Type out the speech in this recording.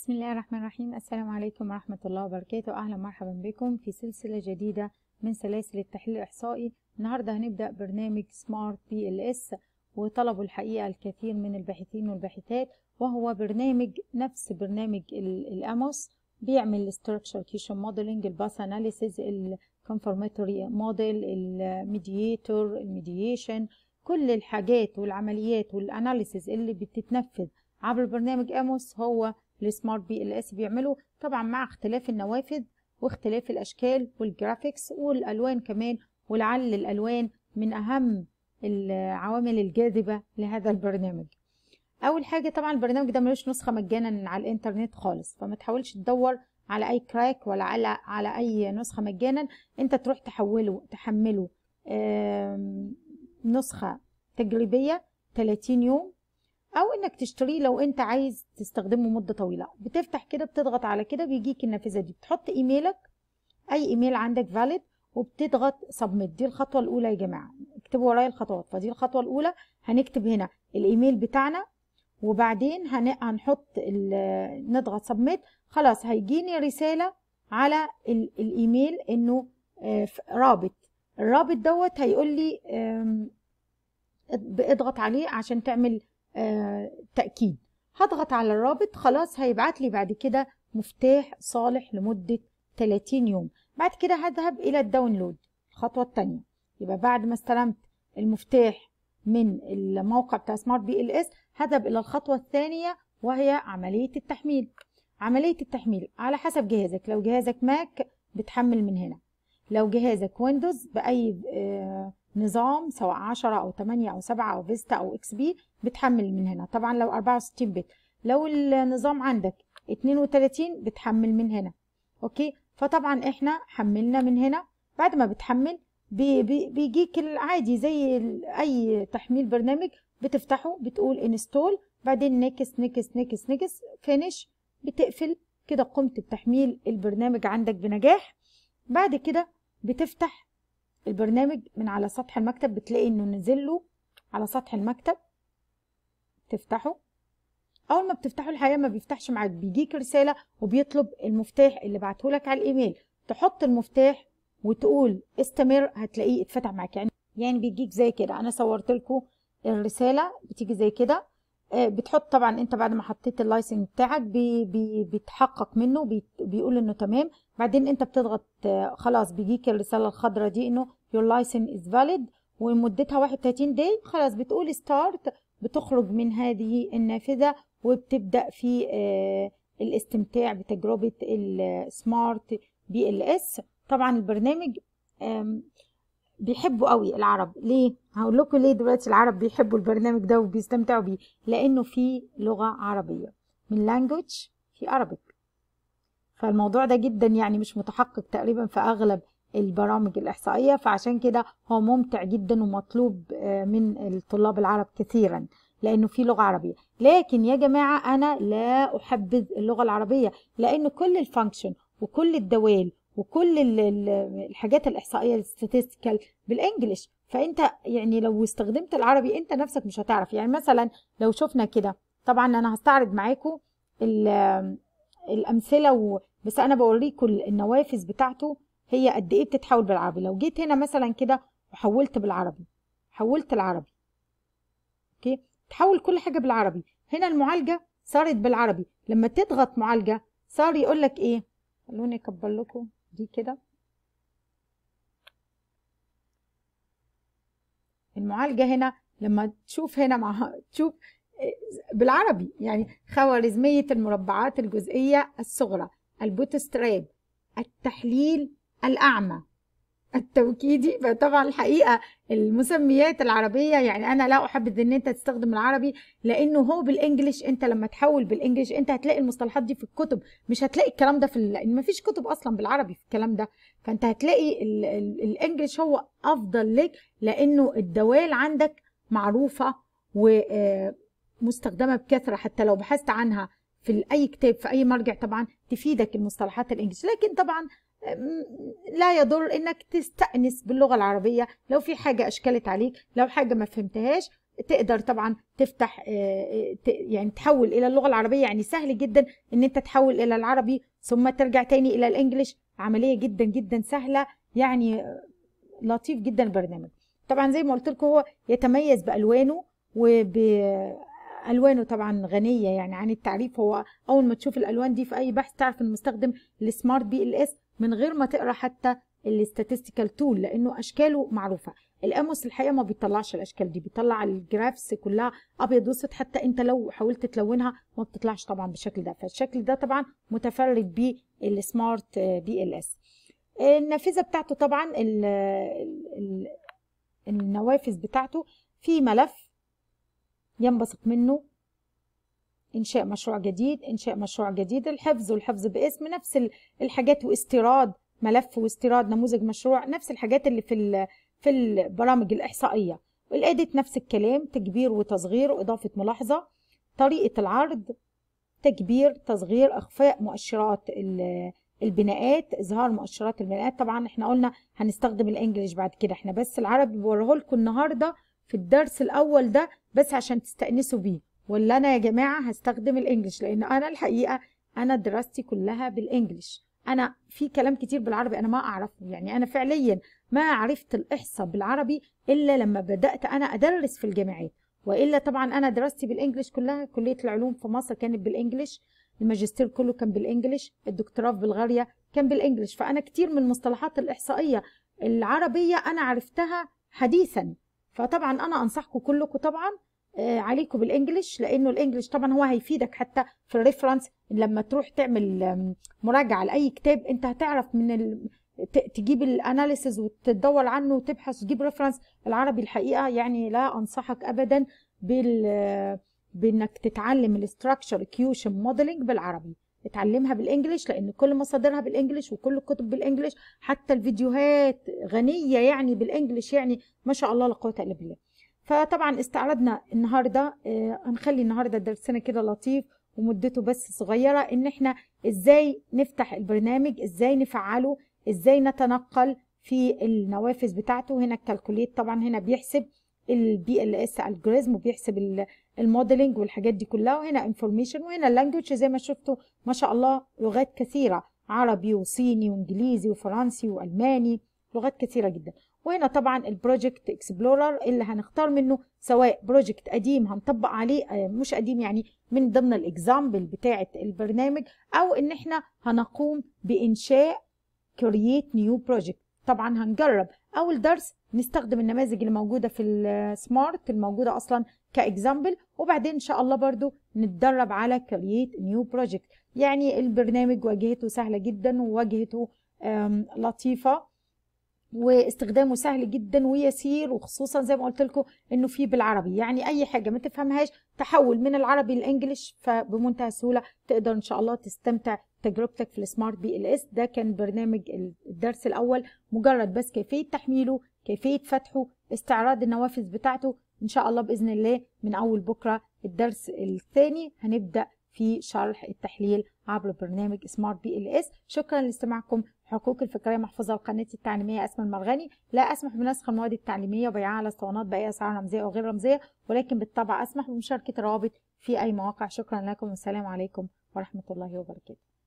بسم الله الرحمن الرحيم السلام عليكم ورحمة الله وبركاته أهلا مرحبا بكم في سلسلة جديدة من سلاسل التحليل الإحصائي النهاردة هنبدأ برنامج سمارت بي ال اس وطلبه الحقيقة الكثير من الباحثين والباحثات وهو برنامج نفس برنامج الأموس بيعمل الاستراكشر كيشن موديلنج الباس اناليسيز الكونفورماتوري موديل الميدياتور الميديشن كل الحاجات والعمليات والاناليسيز اللي بتتنفذ عبر برنامج اموس هو السمارت بي ال اس بيعمله طبعا مع اختلاف النوافذ واختلاف الاشكال والجرافيكس والالوان كمان ولعل الالوان من اهم العوامل الجاذبه لهذا البرنامج اول حاجه طبعا البرنامج ده ملوش نسخه مجانا على الانترنت خالص فما تحاولش تدور على اي كراك ولا على على اي نسخه مجانا انت تروح تحوله تحمله نسخه تجريبيه 30 يوم او انك تشتريه لو انت عايز تستخدمه مده طويله بتفتح كده بتضغط على كده بيجيك النافذه دي بتحط ايميلك اي ايميل عندك فاليد وبتضغط سبميت دي الخطوه الاولى يا جماعه اكتبوا ورايا الخطوات فدي الخطوه الاولى هنكتب هنا الايميل بتاعنا وبعدين هنحط نضغط سبميت خلاص هيجيني رساله على الايميل انه آه، رابط الرابط دوت هيقول لي اضغط عليه عشان تعمل آه، تأكيد هضغط على الرابط خلاص هيبعت لي بعد كده مفتاح صالح لمدة 30 يوم بعد كده هذهب إلى الداونلود الخطوة الثانية يبقى بعد ما استلمت المفتاح من الموقع بتاع سمارت بي ال اس هذهب إلى الخطوة الثانية وهي عملية التحميل عملية التحميل على حسب جهازك لو جهازك ماك بتحمل من هنا لو جهازك ويندوز بأي آه نظام سواء 10 او 8 او 7 او فيستا او اكس بي بتحمل من هنا طبعا لو 64 بت لو النظام عندك 32 بتحمل من هنا اوكي فطبعا احنا حملنا من هنا بعد ما بتحمل بي بي بيجيك العادي زي اي تحميل برنامج بتفتحه بتقول انستول بعدين نكس نكس نكس نكس فينش بتقفل كده قمت بتحميل البرنامج عندك بنجاح بعد كده بتفتح البرنامج من على سطح المكتب بتلاقي انه نزل له على سطح المكتب تفتحه اول ما بتفتحه الحقيقه ما بيفتحش معاك بيجيك رساله وبيطلب المفتاح اللي بعته لك على الايميل تحط المفتاح وتقول استمر هتلاقيه اتفتح معاك يعني يعني بيجيك زي كده انا صورت لكم الرساله بتيجي زي كده آه، بتحط طبعا انت بعد ما حطيت اللايسنج بتاعك بي بي بيتحقق منه بي بيقول انه تمام بعدين انت بتضغط آه، خلاص بيجيك الرساله الخضراء دي انه يور لايسن از فاليد ومدتها 31 داي خلاص بتقول ستارت بتخرج من هذه النافذه وبتبدا في آه، الاستمتاع بتجربه السمارت بي ال اس طبعا البرنامج بيحبوا قوي العرب ليه هقول لكم ليه دلوقتي العرب بيحبوا البرنامج ده وبيستمتعوا بيه لانه فيه لغه عربيه من لانجويج في Arabic فالموضوع ده جدا يعني مش متحقق تقريبا في اغلب البرامج الاحصائيه فعشان كده هو ممتع جدا ومطلوب آه، من الطلاب العرب كثيرا لانه في لغه عربيه لكن يا جماعه انا لا احبذ اللغه العربيه لان كل الفانكشن وكل الدوال وكل الحاجات الاحصائيه الستاتستيكال بالانجلش فانت يعني لو استخدمت العربي انت نفسك مش هتعرف يعني مثلا لو شفنا كده طبعا انا هستعرض معاكم الامثله و... بس انا بوريكم النوافذ بتاعته هي قد ايه بتتحول بالعربي لو جيت هنا مثلا كده وحولت بالعربي حولت العربي اوكي تحول كل حاجه بالعربي هنا المعالجه صارت بالعربي لما تضغط معالجه صار يقول لك ايه خلوني اكبر لكم دي كده المعالجه هنا لما تشوف هنا مع تشوف بالعربي يعني خوارزميه المربعات الجزئيه الصغرى البوتستراب التحليل الاعمى التوكيدي طبعا الحقيقه المسميات العربيه يعني انا لا احبذ ان انت تستخدم العربي لانه هو بالانجلش انت لما تحول بالانجلش انت هتلاقي المصطلحات دي في الكتب مش هتلاقي الكلام ده في لان مفيش كتب اصلا بالعربي في الكلام ده فانت هتلاقي الانجلش هو افضل لك لانه الدوال عندك معروفه ومستخدمه آه، بكثره حتى لو بحثت عنها في اي كتاب في اي مرجع طبعا تفيدك المصطلحات الانجليش لكن طبعا لا يضر انك تستأنس باللغة العربية لو في حاجة اشكلت عليك لو حاجة ما فهمتهاش تقدر طبعا تفتح آه، يعني تحول الى اللغة العربية يعني سهل جدا ان انت تحول الى العربي ثم ترجع تاني الى الانجليش عملية جدا جدا سهلة يعني لطيف جدا البرنامج طبعا زي ما قلت لكم هو يتميز بالوانه وب الوانه طبعا غنيه يعني عن التعريف هو اول ما تشوف الالوان دي في اي بحث تعرف المستخدم السمارت بي ال اس من غير ما تقرا حتى الاستاتستيكال تول لانه اشكاله معروفه الاموس الحقيقه ما بيطلعش الاشكال دي بيطلع الجرافس كلها ابيض واسود حتى انت لو حاولت تلونها ما بتطلعش طبعا بالشكل ده فالشكل ده طبعا متفرد بيه السمارت بي ال اس النافذه بتاعته طبعا الـ الـ النوافذ بتاعته في ملف ينبثق منه إنشاء مشروع جديد إنشاء مشروع جديد الحفظ والحفظ باسم نفس الحاجات واستيراد ملف واستيراد نموذج مشروع نفس الحاجات اللي في في البرامج الإحصائية الإيديت نفس الكلام تكبير وتصغير وإضافة ملاحظة طريقة العرض تكبير تصغير إخفاء مؤشرات البناءات إظهار مؤشرات البناءات طبعا احنا قلنا هنستخدم الإنجليش بعد كده احنا بس العربي بوريه لكم النهاردة في الدرس الأول ده بس عشان تستأنسوا بيه ولا انا يا جماعه هستخدم الانجليش لان انا الحقيقه انا دراستي كلها بالانجليش انا في كلام كتير بالعربي انا ما اعرفه يعني انا فعليا ما عرفت الاحصاء بالعربي الا لما بدات انا ادرس في الجامعات والا طبعا انا دراستي بالانجليش كلها كليه العلوم في مصر كانت بالانجليش الماجستير كله كان بالانجليش الدكتوراه في بلغاريا كان بالانجليش فانا كتير من المصطلحات الاحصائيه العربيه انا عرفتها حديثا فطبعا انا انصحكم كلكم طبعا آه، عليكم بالانجلش لانه الانجلش طبعا هو هيفيدك حتى في الريفرنس لما تروح تعمل مراجعه لاي كتاب انت هتعرف من ال... تجيب الاناليسز وتدور عنه وتبحث وتجيب ريفرنس العربي الحقيقه يعني لا انصحك ابدا بال بانك تتعلم الاستراكشر كيوشن موديلنج بالعربي اتعلمها بالانجلش لان كل مصادرها بالانجلش وكل الكتب بالانجلش حتى الفيديوهات غنيه يعني بالانجلش يعني ما شاء الله لا قوه الا بالله فطبعا استعرضنا النهارده آه، هنخلي النهارده درسنا كده لطيف ومدته بس صغيره ان احنا ازاي نفتح البرنامج ازاي نفعله ازاي نتنقل في النوافذ بتاعته هنا الكالكوليت طبعا هنا بيحسب البي ال اس الجوريزم وبيحسب الموديلنج والحاجات دي كلها وهنا انفورميشن وهنا اللانجوج زي ما شفتوا ما شاء الله لغات كثيره عربي وصيني وانجليزي وفرنسي والماني لغات كثيره جدا وهنا طبعا البروجكت اكسبلورر اللي هنختار منه سواء بروجكت قديم هنطبق عليه آه، مش قديم يعني من ضمن الاكزامبل بتاعه البرنامج او ان احنا هنقوم بانشاء كرييت نيو بروجكت طبعا هنجرب اول درس نستخدم النماذج اللي موجوده في السمارت آه، الموجوده اصلا كاكزامبل وبعدين ان شاء الله برضو نتدرب على كرييت نيو بروجكت يعني البرنامج واجهته سهله جدا وواجهته لطيفه واستخدامه سهل جدا ويسير وخصوصا زي ما قلت لكم انه فيه بالعربي يعني اي حاجه ما تفهمهاش تحول من العربي للانجليش فبمنتهى السهوله تقدر ان شاء الله تستمتع تجربتك في السمارت بي ال اس ده كان برنامج الدرس الاول مجرد بس كيفيه تحميله كيفيه فتحه استعراض النوافذ بتاعته ان شاء الله باذن الله من اول بكره الدرس الثاني هنبدا في شرح التحليل عبر برنامج سمارت بي ال اس شكرا لاستماعكم حقوق الفكريه محفوظه وقناتي التعليميه اسماء المرغني لا اسمح بنسخ المواد التعليميه وبيعها على اسطوانات باي اسعار رمزيه او غير رمزيه ولكن بالطبع اسمح بمشاركه الروابط في اي مواقع شكرا لكم والسلام عليكم ورحمه الله وبركاته